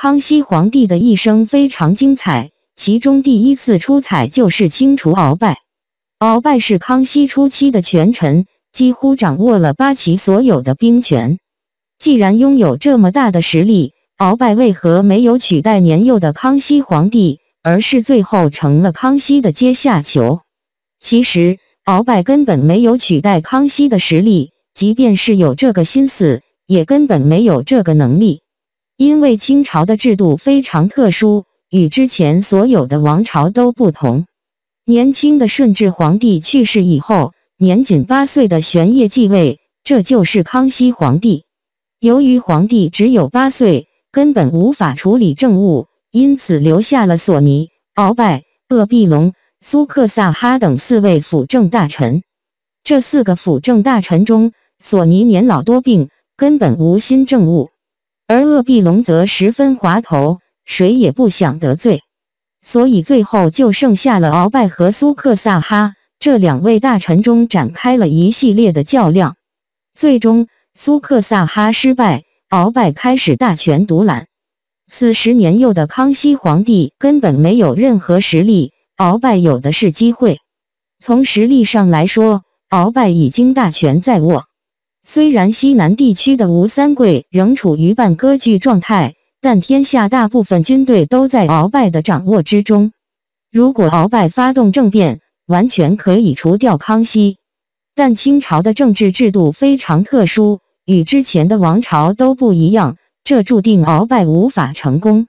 康熙皇帝的一生非常精彩，其中第一次出彩就是清除鳌拜。鳌拜是康熙初期的权臣，几乎掌握了八旗所有的兵权。既然拥有这么大的实力，鳌拜为何没有取代年幼的康熙皇帝，而是最后成了康熙的阶下囚？其实，鳌拜根本没有取代康熙的实力，即便是有这个心思，也根本没有这个能力。因为清朝的制度非常特殊，与之前所有的王朝都不同。年轻的顺治皇帝去世以后，年仅八岁的玄烨继位，这就是康熙皇帝。由于皇帝只有八岁，根本无法处理政务，因此留下了索尼、鳌拜、鄂必隆、苏克萨哈等四位辅政大臣。这四个辅政大臣中，索尼年老多病，根本无心政务。而鄂必隆则十分滑头，谁也不想得罪，所以最后就剩下了鳌拜和苏克萨哈这两位大臣中展开了一系列的较量。最终，苏克萨哈失败，鳌拜开始大权独揽。此时年幼的康熙皇帝根本没有任何实力，鳌拜有的是机会。从实力上来说，鳌拜已经大权在握。虽然西南地区的吴三桂仍处于半割据状态，但天下大部分军队都在鳌拜的掌握之中。如果鳌拜发动政变，完全可以除掉康熙。但清朝的政治制度非常特殊，与之前的王朝都不一样，这注定鳌拜无法成功。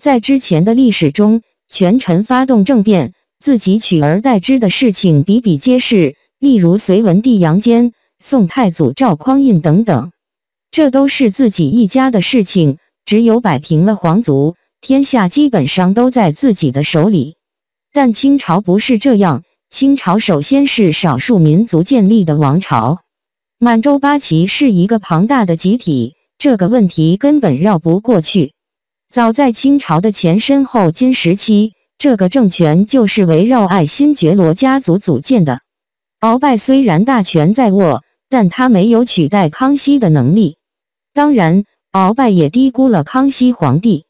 在之前的历史中，权臣发动政变，自己取而代之的事情比比皆是，例如隋文帝杨坚。宋太祖赵匡胤等等，这都是自己一家的事情。只有摆平了皇族，天下基本上都在自己的手里。但清朝不是这样，清朝首先是少数民族建立的王朝，满洲八旗是一个庞大的集体，这个问题根本绕不过去。早在清朝的前身后金时期，这个政权就是围绕爱新觉罗家族组建的。鳌拜虽然大权在握，但他没有取代康熙的能力。当然，鳌拜也低估了康熙皇帝。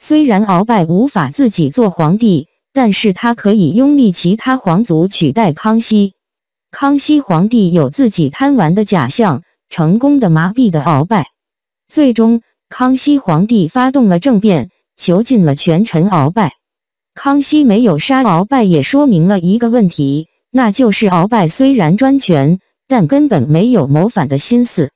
虽然鳌拜无法自己做皇帝，但是他可以拥立其他皇族取代康熙。康熙皇帝有自己贪玩的假象，成功的麻痹的鳌拜。最终，康熙皇帝发动了政变，囚禁了权臣鳌拜。康熙没有杀鳌拜，也说明了一个问题，那就是鳌拜虽然专权。但根本没有谋反的心思。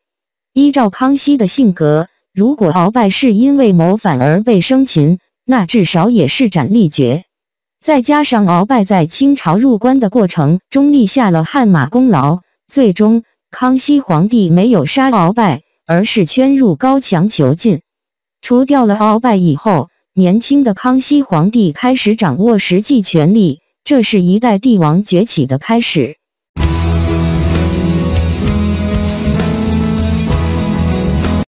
依照康熙的性格，如果鳌拜是因为谋反而被生擒，那至少也是斩立决。再加上鳌拜在清朝入关的过程中立下了汗马功劳，最终康熙皇帝没有杀鳌拜，而是圈入高墙囚禁。除掉了鳌拜以后，年轻的康熙皇帝开始掌握实际权力，这是一代帝王崛起的开始。